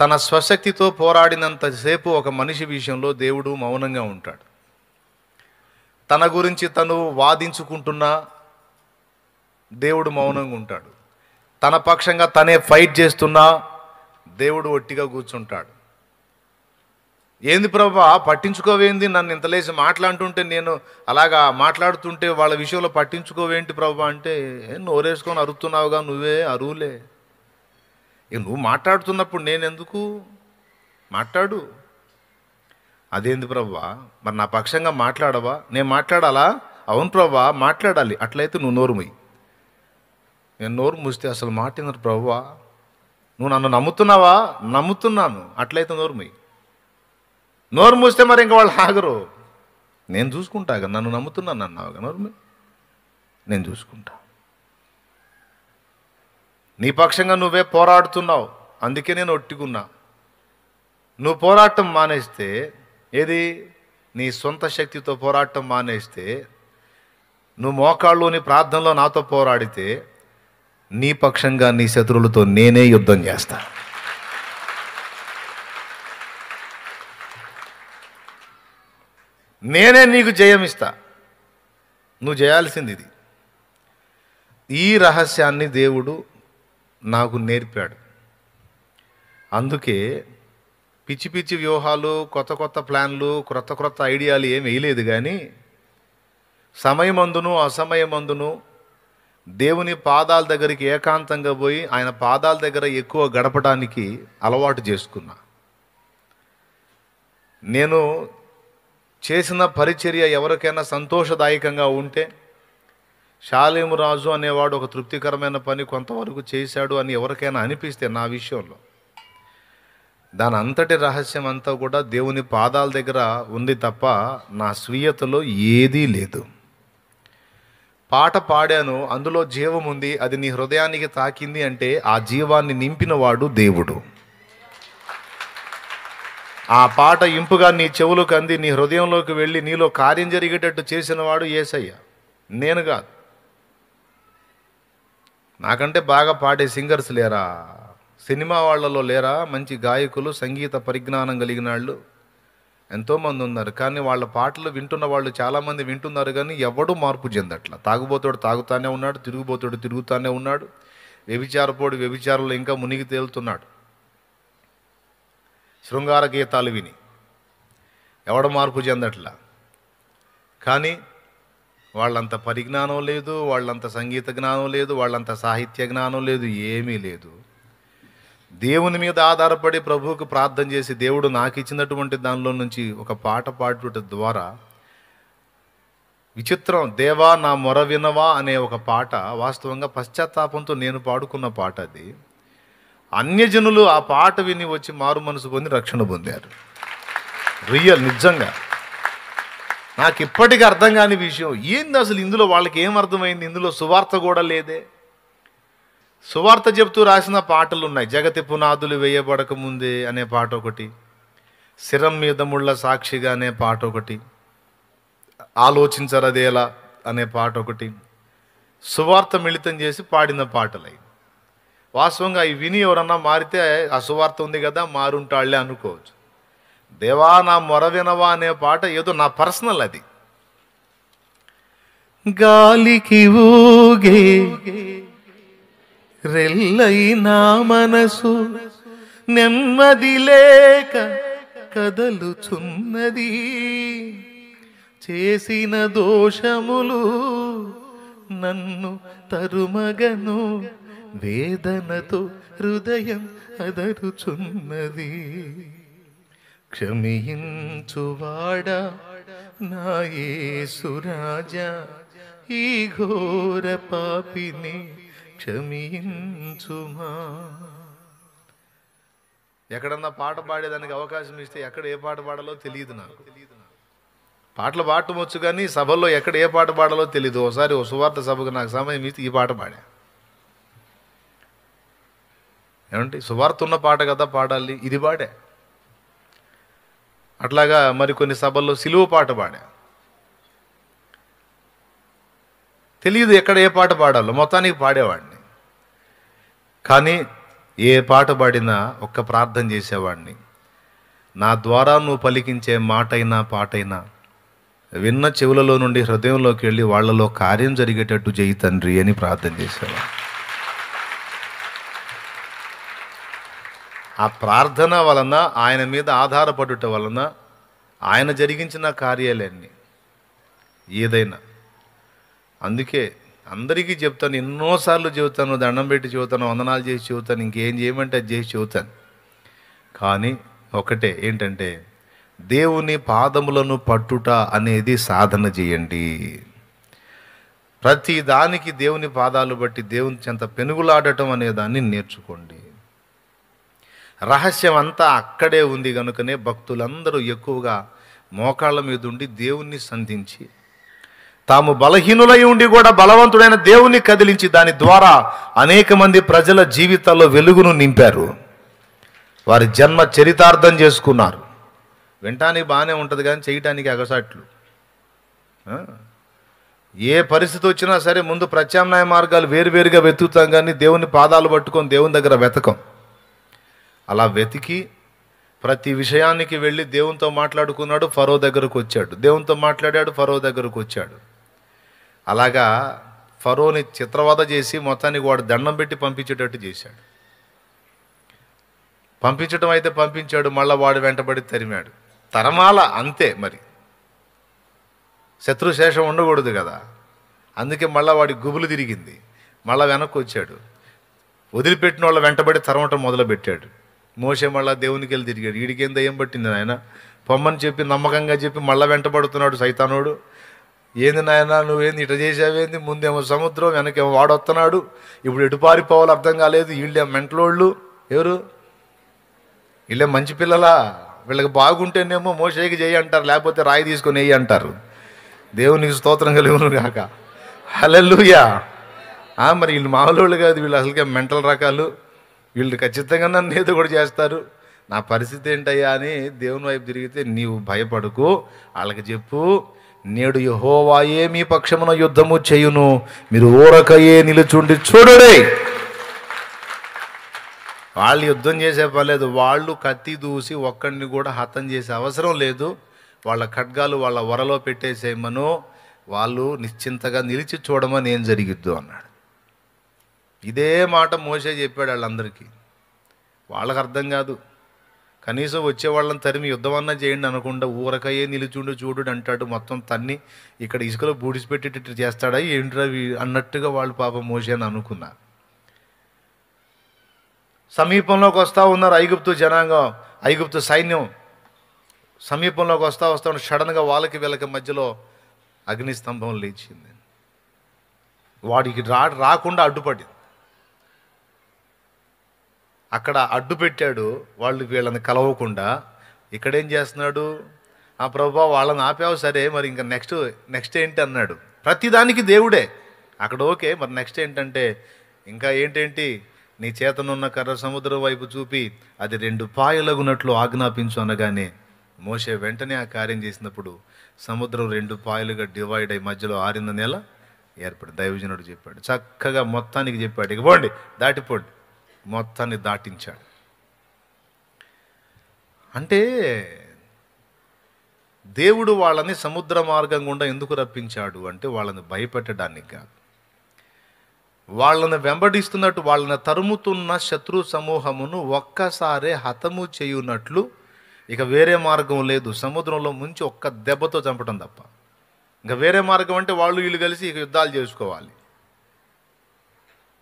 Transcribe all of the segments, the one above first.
తన స్వశక్తితో పోరాడినంతసేపు ఒక మనిషి విషయంలో దేవుడు మౌనంగా ఉంటాడు తన గురించి తను వాదించుకుంటున్నా దేవుడు మౌనంగా ఉంటాడు తన పక్షంగా తనే ఫైట్ చేస్తున్నా దేవుడు ఒట్టిగా కూర్చుంటాడు ఏంది ప్రభా పట్టించుకోవేంది నన్ను ఇంతలేసి మాట్లాడుతుంటే నేను అలాగా మాట్లాడుతుంటే వాళ్ళ విషయంలో పట్టించుకోవేంటి ప్రభా అంటే నోరేసుకొని అరుతున్నావుగా నువ్వే అరువులే ఇక నువ్వు మాట్లాడుతున్నప్పుడు నేనెందుకు మాట్లాడు అదేంది ప్రవ్వా మరి నా పక్షంగా మాట్లాడవా నేను మాట్లాడాలా అవును ప్రవ్వా మాట్లాడాలి అట్లయితే నువ్వు నోరు ముయ్యి నేను నోరు మూస్తే అసలు మాట ప్రవ్వా నువ్వు నన్ను నమ్ముతున్నావా నమ్ముతున్నాను అట్లయితే నోరు ముయ్యి నోరు మూస్తే మరి ఇంక వాళ్ళు ఆగరు నేను చూసుకుంటాగా నన్ను నమ్ముతున్నాను అన్నావుగా నోరు నేను చూసుకుంటా నీ పక్షంగా నువ్వే పోరాడుతున్నావు అందుకే నేను ఒట్టుకున్నా నువ్వు పోరాటం మానేస్తే ఏది నీ సొంత శక్తితో పోరాటం మానేస్తే నువ్వు మోకాళ్ళుని ప్రార్థనలో నాతో పోరాడితే నీ పక్షంగా నీ శత్రువులతో నేనే యుద్ధం చేస్తా నేనే నీకు జయమిస్తా నువ్వు చేయాల్సింది ఇది ఈ రహస్యాన్ని దేవుడు నాకు నేర్పాడు అందుకే పిచ్చి పిచ్చి వ్యూహాలు కొత్త కొత్త ప్లాన్లు క్రొత్త క్రొత్త ఐడియాలు ఏమి వేయలేదు కానీ సమయమందును అసమయమందును దేవుని పాదాల దగ్గరికి ఏకాంతంగా పోయి ఆయన పాదాల దగ్గర ఎక్కువ గడపడానికి అలవాటు చేసుకున్నా నేను చేసిన పరిచర్య ఎవరికైనా సంతోషదాయకంగా ఉంటే షాలేము రాజు అనేవాడు ఒక తృప్తికరమైన పని కొంతవరకు చేశాడు అని ఎవరికైనా అనిపిస్తే నా విషయంలో దాని అంతటి రహస్యం అంతా కూడా దేవుని పాదాల దగ్గర ఉంది తప్ప నా స్వీయతలో ఏదీ లేదు పాట పాడాను అందులో జీవం ఉంది అది నీ హృదయానికి తాకింది అంటే ఆ జీవాన్ని నింపినవాడు దేవుడు ఆ పాట ఇంపుగా నీ చెవులకు అంది నీ హృదయంలోకి వెళ్ళి నీలో కార్యం జరిగేటట్టు చేసినవాడు ఏసయ్య నేను కాదు నాకంటే బాగా పాడే సింగర్స్ లేరా సినిమా వాళ్ళలో లేరా మంచి గాయకులు సంగీత పరిజ్ఞానం కలిగిన వాళ్ళు ఎంతోమంది ఉన్నారు కానీ వాళ్ళ పాటలు వింటున్న వాళ్ళు చాలామంది వింటున్నారు కానీ ఎవడూ మార్పు చెందట్లా తాగుబోతాడు తాగుతానే ఉన్నాడు తిరుగుబోతాడు తిరుగుతానే ఉన్నాడు వ్యభిచారపోడు వ్యభిచారులు ఇంకా మునిగి తేలుతున్నాడు శృంగార గీతాలు విని ఎవడ మార్పు చెందట్లా కానీ వాళ్ళంత పరిజ్ఞానం లేదు వాళ్ళంత సంగీత జ్ఞానం లేదు వాళ్ళంత సాహిత్య జ్ఞానం లేదు ఏమీ లేదు దేవుని మీద ఆధారపడి ప్రభువుకు ప్రార్థన చేసి దేవుడు నాకు ఇచ్చినటువంటి దానిలో నుంచి ఒక పాట పాడుట ద్వారా విచిత్రం దేవా నా మొర వినవా అనే ఒక పాట వాస్తవంగా పశ్చాత్తాపంతో నేను పాడుకున్న పాట అది అన్యజనులు ఆ పాట విని వచ్చి మారు మనసు పొంది రక్షణ పొందారు రియల్ నిజంగా నాకు ఇప్పటికీ అర్థం కాని విషయం ఏంది అసలు ఇందులో వాళ్ళకి ఏం అర్థమైంది ఇందులో సువార్త కూడా లేదే సువార్త చెబుతూ రాసిన పాటలు ఉన్నాయి జగతి పునాదులు వేయబడక ముందే అనే పాట ఒకటి శిరం మీద ముళ్ళ సాక్షిగా అనే పాట ఒకటి ఆలోచించరదేలా అనే పాట ఒకటి సువార్త మిళితం చేసి పాడిన పాటలై వాస్తవంగా అవి విని ఎవరన్నా మారితే ఆ సువార్త ఉంది కదా మారుంటాళ్ళే అనుకోవచ్చు దేవా నా మొర వినవా అనే పాట ఏదో నా పర్సనల్ అది గాలికి ఊగే రెల్లైనా మనసు నెమ్మది లేక కదలుచున్నది చేసిన దోషములు నన్ను తరుమగను వేదనతో హృదయం అదరుచున్నది క్షమించువాడా నా యేసురాజా ఈ ఘోర పాపిని క్షమించుమా ఎక్కడన్నా పాట పాడేదానికి అవకాశం ఇస్తే ఎక్కడ ఏ పాట పాడాలో తెలియదు నాకు పాటలు పాడటం వచ్చు కానీ సభల్లో ఎక్కడ ఏ పాట పాడాలో తెలియదు ఒకసారి ఓ సువార్త సభకు నాకు సమయం ఇస్తే ఈ పాట పాడా ఏమంటే సువార్త ఉన్న పాట కదా పాడాలి ఇది పాడే అట్లాగా మరికొన్ని సభల్లో సిలువ పాట పాడా తెలియదు ఎక్కడ ఏ పాట పాడాలో మొత్తానికి పాడేవాడిని కానీ ఏ పాట పాడినా ఒక్క ప్రార్థన చేసేవాడిని నా ద్వారా నువ్వు పలికించే మాటైనా పాటైనా విన్న చెవులలో నుండి హృదయంలోకి వెళ్ళి వాళ్లలో కార్యం జరిగేటట్టు చేయి తండ్రి అని ప్రార్థన చేసేవాడు ఆ ప్రార్థన వలన ఆయన మీద ఆధారపడుట వలన ఆయన జరిగించిన కార్యాలన్నీ ఏదైనా అందుకే అందరికీ చెప్తాను ఎన్నోసార్లు చెబుతాను దండం పెట్టి చెబుతాను వందనాలు చేసి చెబుతాను ఇంకేం చేయమంటే అది చేసి చెబుతాను కానీ ఒకటే ఏంటంటే దేవుని పాదములను పట్టుట అనేది సాధన చేయండి ప్రతి దానికి దేవుని పాదాలు బట్టి దేవుని చెంత పెనుగులాడటం అనే దాన్ని నేర్చుకోండి రహస్యం అంతా అక్కడే ఉంది కనుకనే భక్తులందరూ ఎక్కువగా మోకాళ్ళ మీద ఉండి దేవుణ్ణి సంధించి తాము బలహీనులై ఉండి కూడా బలవంతుడైన దేవుణ్ణి కదిలించి దాని ద్వారా అనేక మంది ప్రజల జీవితాల్లో వెలుగును నింపారు వారి జన్మ చరితార్థం చేసుకున్నారు వినటానికి బాగానే ఉంటుంది కానీ చేయటానికి అగసాట్లు ఏ పరిస్థితి వచ్చినా సరే ముందు ప్రత్యామ్నాయ మార్గాలు వేరువేరుగా వెతుకుతాం కానీ దేవుని పాదాలు పట్టుకొని దేవుని దగ్గర వెతకం అలా వెతికి ప్రతి విషయానికి వెళ్ళి దేవునితో మాట్లాడుకున్నాడు ఫరో దగ్గరకు వచ్చాడు దేవునితో మాట్లాడాడు ఫరో దగ్గరకు వచ్చాడు అలాగా ఫరోని చిత్రవద చేసి మొత్తానికి వాడు దండం పెట్టి పంపించేటట్టు చేశాడు పంపించడం అయితే పంపించాడు మళ్ళీ వాడు వెంటబడి తరిమాడు తరమాల అంతే మరి శత్రుశేషం ఉండకూడదు కదా అందుకే మళ్ళీ వాడి గుబులు తిరిగింది మళ్ళీ వెనక్కి వచ్చాడు వదిలిపెట్టిన వాళ్ళు వెంటబడి తరమటం మొదలుపెట్టాడు మోసే మళ్ళా దేవునికి వెళ్ళి తిరిగాడు వీడికేం దయ్యం పట్టింది నాయన పొమ్మని చెప్పి నమ్మకంగా చెప్పి మళ్ళీ వెంటబడుతున్నాడు సైతానుడు ఏంది నాయన నువ్వేంది ఇట చేసావేంది ముందేమో సముద్రం వెనకేమో వాడొస్తున్నాడు ఇప్పుడు ఎటు అర్థం కాలేదు వీళ్ళే మెంటలోళ్ళు ఎవరు వీళ్ళే మంచి పిల్లలా వీళ్ళకి బాగుంటేనేమో మోసేకి చేయి అంటారు లేకపోతే రాయి తీసుకొని వేయి అంటారు దేవునికి స్తోత్రం కలిగిన కాక హలెల్లుయా మరి వీళ్ళు మామూలు కాదు వీళ్ళు అసలుకే మెంటల్ రకాలు వీళ్ళు ఖచ్చితంగా నన్ను ఏదో కూడా చేస్తారు నా పరిస్థితి ఏంటయ్యా అని దేవుని వైపు తిరిగితే నీవు భయపడుకు వాళ్ళకి చెప్పు నేడు యహోవాయే మీ పక్షమున యుద్ధము చేయును మీరు ఊరకయే నిలుచుండి చూడడే వాళ్ళు యుద్ధం చేసే పర్లేదు వాళ్ళు కత్తి దూసి ఒక్కడిని కూడా హతం చేసే అవసరం లేదు వాళ్ళ ఖడ్గాలు వాళ్ళ వరలో పెట్టేసేయమను వాళ్ళు నిశ్చింతగా నిలిచి చూడమని ఏం జరిగిద్దు అన్నాడు ఇదే మాట మోసే చెప్పాడు వాళ్ళందరికీ వాళ్ళకి అర్థం కాదు కనీసం వచ్చేవాళ్ళని తరిమి యుద్ధం అన్నా చేయండి అనకుండా ఊరకయ్యే నిలుచుండు చూడు అంటాడు మొత్తం తన్ని ఇక్కడ ఇసుకలో బూడిసిపెట్టేటట్టు చేస్తాడా ఏంట్రా అన్నట్టుగా వాళ్ళు పాపం అని అనుకున్నా సమీపంలోకి వస్తూ ఉన్నారు ఐగుప్తు జనాంగం ఐగుప్తు సైన్యం సమీపంలోకి వస్తూ వస్తూ ఉన్న సడన్గా వాళ్ళకి వీళ్ళకి మధ్యలో అగ్నిస్తంభం లేచింది వాడికి రా రాకుండా అడ్డుపడింది అక్కడ అడ్డు పెట్టాడు వాళ్ళు వీళ్ళని కలవకుండా ఇక్కడేం చేస్తున్నాడు ఆ ప్రభా వాళ్ళని ఆపావు సరే మరి ఇంకా నెక్స్ట్ నెక్స్ట్ ఏంటి అన్నాడు ప్రతిదానికి దేవుడే అక్కడ ఓకే మరి నెక్స్ట్ ఏంటంటే ఇంకా ఏంటేంటి నీ చేతనున్న కర్ర సముద్రం వైపు చూపి అది రెండు పాయలగునట్లు ఆజ్ఞాపించు అనగానే మోసే వెంటనే ఆ కార్యం చేసినప్పుడు సముద్రం రెండు పాయలుగా డివైడ్ అయి మధ్యలో ఆరిన నెల ఏర్పడి దైవజనుడు చెప్పాడు చక్కగా మొత్తానికి చెప్పాడు ఇక పోండి దాటిపోండి మొత్తాన్ని దాటించాడు అంటే దేవుడు వాళ్ళని సముద్ర మార్గం గుండా ఎందుకు రప్పించాడు అంటే వాళ్ళని భయపెట్టడానికి కాదు వాళ్ళని వెంబడిస్తున్నట్టు వాళ్ళని తరుముతున్న శత్రు సమూహమును ఒక్కసారే హతము చేయునట్లు ఇక వేరే మార్గం లేదు సముద్రంలో ముంచి ఒక్క దెబ్బతో చంపటం తప్ప ఇంకా వేరే మార్గం అంటే వాళ్ళు వీళ్ళు కలిసి ఇక యుద్ధాలు చేసుకోవాలి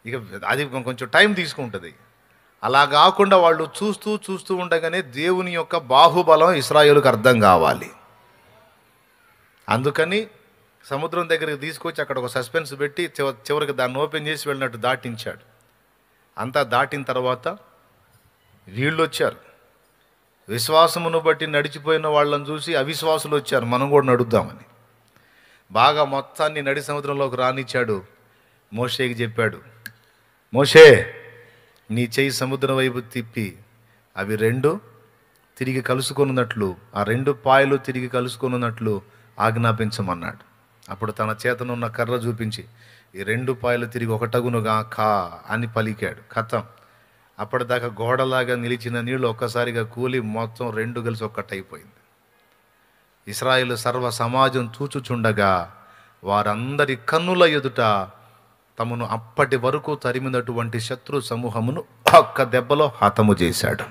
ఇక అది కొంచెం టైం తీసుకుంటుంది అలా కాకుండా వాళ్ళు చూస్తూ చూస్తూ ఉండగానే దేవుని యొక్క బాహుబలం ఇస్రాయేల్కి అర్థం కావాలి అందుకని సముద్రం దగ్గరికి తీసుకొచ్చి అక్కడ ఒక సస్పెన్స్ పెట్టి చివరికి దాన్ని ఓపెన్ చేసి వెళ్ళినట్టు దాటించాడు అంతా దాటిన తర్వాత వీళ్ళు వచ్చారు విశ్వాసమును బట్టి నడిచిపోయిన వాళ్ళని చూసి అవిశ్వాసులు వచ్చారు మనం కూడా నడుద్దామని బాగా మొత్తాన్ని నడి సముద్రంలోకి రానిచ్చాడు మోషేకి చెప్పాడు మోషే నీ చేయి సముద్రం వైపు తిప్పి అవి రెండు తిరిగి కలుసుకొనున్నట్లు ఆ రెండు పాయలు తిరిగి కలుసుకొనున్నట్లు ఆజ్ఞాపించమన్నాడు అప్పుడు తన చేతనున్న కర్ర చూపించి ఈ రెండు పాయలు తిరిగి ఒకటగునుగా కా అని పలికాడు కథం అప్పటిదాకా గోడలాగా నిలిచిన నీళ్లు ఒక్కసారిగా కూలి మొత్తం రెండు కలిసి ఒక్కటైపోయింది ఇస్రాయిల్ సర్వ సమాజం చూచుచుండగా వారందరి కన్నుల ఎదుట తమను అప్పటి వరకు తరిమినటువంటి శత్రు సమూహమును ఒక్క దెబ్బలో హతము చేశాడు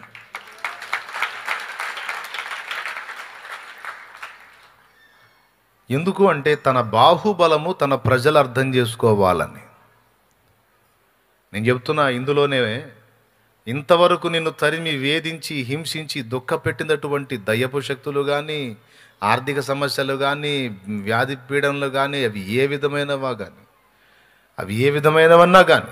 ఎందుకు అంటే తన బాహుబలము తన ప్రజలు అర్థం చేసుకోవాలని నేను చెప్తున్నా ఇందులోనే ఇంతవరకు నిన్ను తరిమి వేధించి హింసించి దుఃఖపెట్టినటువంటి దయ్యపు శక్తులు కానీ ఆర్థిక సమస్యలు కానీ వ్యాధి పీడనలు కానీ అవి ఏ విధమైనవా కానీ అవి ఏ విధమైనవన్నా కానీ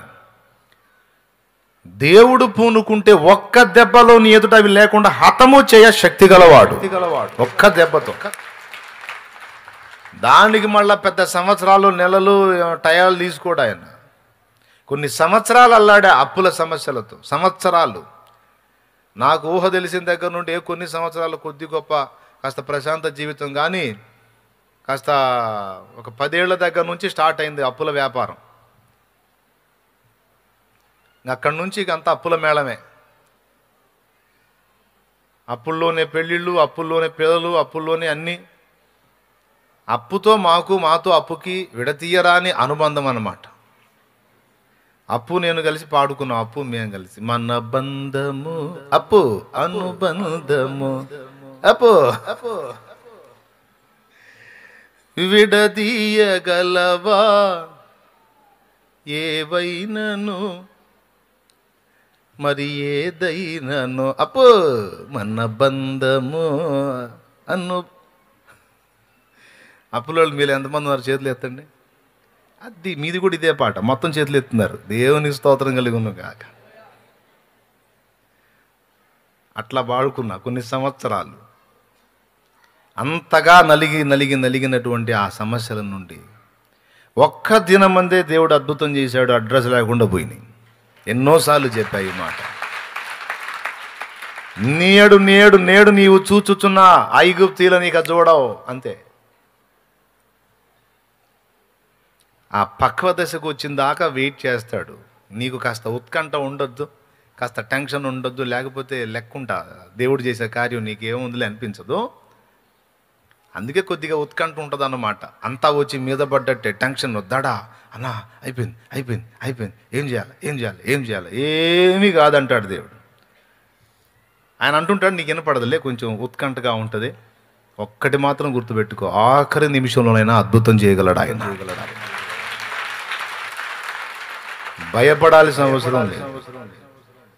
దేవుడు పూనుకుంటే ఒక్క దెబ్బలో నీ ఎదుట అవి లేకుండా హతము చేయ శక్తి గలవాడు ఒక్క దెబ్బతో దానికి మళ్ళీ పెద్ద సంవత్సరాలు నెలలు టయాలు తీసుకోడు ఆయన కొన్ని సంవత్సరాలు అల్లాడే అప్పుల సమస్యలతో సంవత్సరాలు నాకు ఊహ తెలిసిన దగ్గర నుండి కొన్ని సంవత్సరాలు కొద్ది గొప్ప కాస్త ప్రశాంత జీవితం కానీ కాస్త ఒక పదేళ్ల దగ్గర నుంచి స్టార్ట్ అయింది అప్పుల వ్యాపారం అక్కడి నుంచి ఇక అంతా అప్పుల మేళమే అప్పుల్లోనే పెళ్ళిళ్ళు అప్పుల్లోనే పిల్లలు అప్పుల్లోనే అన్నీ అప్పుతో మాకు మాతో అప్పుకి విడతీయరాని అనుబంధం అన్నమాట అప్పు నేను కలిసి పాడుకున్నాం అప్పు మేము కలిసి మన బంధము అప్పు అనుబంధము అప్పు అప్పు విడదీయగలవా ఏవైనను మరి ఏదైనాను అపో మన బంధము అన్ను అప్పులోళ్ళు మీరు ఎంతమంది ఉన్నారు చేతులు ఎత్తండి అది మీది కూడా ఇదే పాట మొత్తం చేతులు ఎత్తున్నారు దేవుని స్తోత్రం కలిగి ఉన్న కాక అట్లా వాడుకున్నా కొన్ని సంవత్సరాలు అంతగా నలిగి నలిగి నలిగినటువంటి ఆ సమస్యల నుండి ఒక్క దినమందే దేవుడు అద్భుతం చేశాడు అడ్రస్ లేకుండా పోయినాయి ఎన్నోసార్లు చెప్పా ఈ మాట నేడు నేడు నేడు నీవు చూచుచున్నా ఐగుప్తీల నీకు చూడవు అంతే ఆ పక్వ దశకు వచ్చిన దాకా వెయిట్ చేస్తాడు నీకు కాస్త ఉత్కంఠ ఉండొద్దు కాస్త టెన్షన్ ఉండొద్దు లేకపోతే లెక్కుంటా దేవుడు చేసే కార్యం నీకేముందులే అనిపించదు అందుకే కొద్దిగా ఉత్కంఠ ఉంటుంది అన్నమాట అంతా వచ్చి మీద పడ్డట్టే టెన్షన్ వద్దాడా అన్నా అయిపోయింది అయిపోయింది అయిపోయింది ఏం చేయాలి ఏం చేయాలి ఏం చేయాలి ఏమీ కాదంటాడు దేవుడు ఆయన అంటుంటాడు నీకు వినపడదులే కొంచెం ఉత్కంఠగా ఉంటుంది ఒక్కటి మాత్రం గుర్తుపెట్టుకో ఆఖరి నిమిషంలోనైనా అద్భుతం చేయగలడు ఆయన భయపడాల్సిన అవసరం లేదు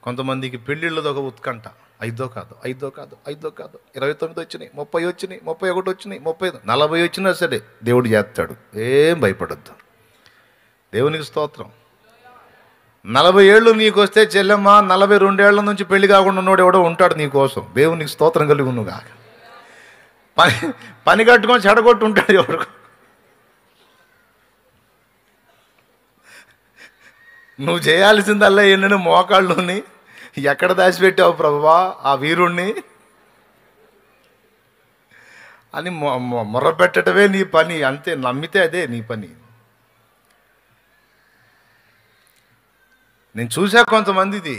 కొంతమందికి పెళ్ళిళ్ళది ఒక ఉత్కంఠ ఐదో కాదు ఐదో కాదు ఐదో కాదు ఇరవై తొమ్మిది వచ్చినాయి ముప్పై వచ్చినాయి ముప్పై ఒకటి వచ్చినాయి ముప్పై నలభై వచ్చినా సరే దేవుడు చేస్తాడు ఏం భయపడద్దు దేవునికి స్తోత్రం నలభై ఏళ్ళు నీకు వస్తే చెల్లెమ్మ నలభై రెండేళ్ల నుంచి పెళ్లి కాకుండా ఉన్నాడు ఎవడో ఉంటాడు నీకోసం దేవునికి స్తోత్రం కలిగి కాక పని పని కట్టుకొని చెడగొట్టు ఉంటాడు ఎవరు నువ్వు చేయాల్సిందల్లా ఏంటంటే మోకాళ్ళుని ఎక్కడ దాచిపెట్టావు ప్రభువా ఆ వీరుణ్ణి అని పెట్టడమే నీ పని అంతే నమ్మితే అదే నీ పని నేను చూసా కొంతమందిది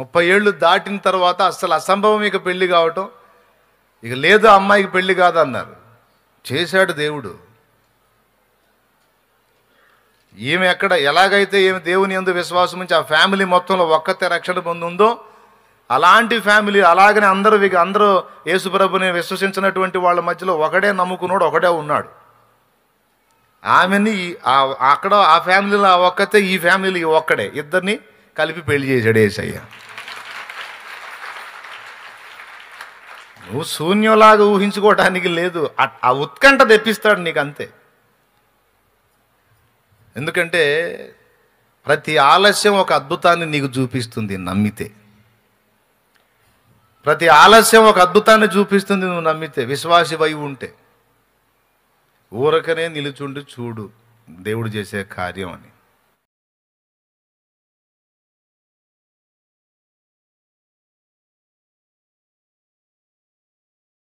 ముప్పై ఏళ్ళు దాటిన తర్వాత అసలు అసంభవం ఇక పెళ్లి కావటం ఇక లేదు అమ్మాయికి పెళ్లి కాదన్నారు చేశాడు దేవుడు ఈమె ఎక్కడ ఎలాగైతే ఈమె దేవుని ఎందు విశ్వాసం ఉంచి ఆ ఫ్యామిలీ మొత్తంలో ఒక్కతే రక్షణ పొందుందో అలాంటి ఫ్యామిలీ అలాగనే అందరూ అందరూ యేసుప్రభుని విశ్వసించినటువంటి వాళ్ళ మధ్యలో ఒకడే నమ్ముకున్నాడు ఒకడే ఉన్నాడు ఆమెని అక్కడ ఆ ఫ్యామిలీలో ఆ ఒక్కతే ఈ ఫ్యామిలీ ఒక్కడే ఇద్దరిని కలిపి పెళ్లి చేశాడు ఏసయ్య నువ్వు శూన్యంలాగా ఊహించుకోవడానికి లేదు ఆ ఉత్కంఠ తెప్పిస్తాడు నీకు అంతే ఎందుకంటే ప్రతి ఆలస్యం ఒక అద్భుతాన్ని నీకు చూపిస్తుంది నమ్మితే ప్రతి ఆలస్యం ఒక అద్భుతాన్ని చూపిస్తుంది నువ్వు నమ్మితే విశ్వాసి వై ఉంటే ఊరకనే నిలుచుండి చూడు దేవుడు చేసే కార్యం అని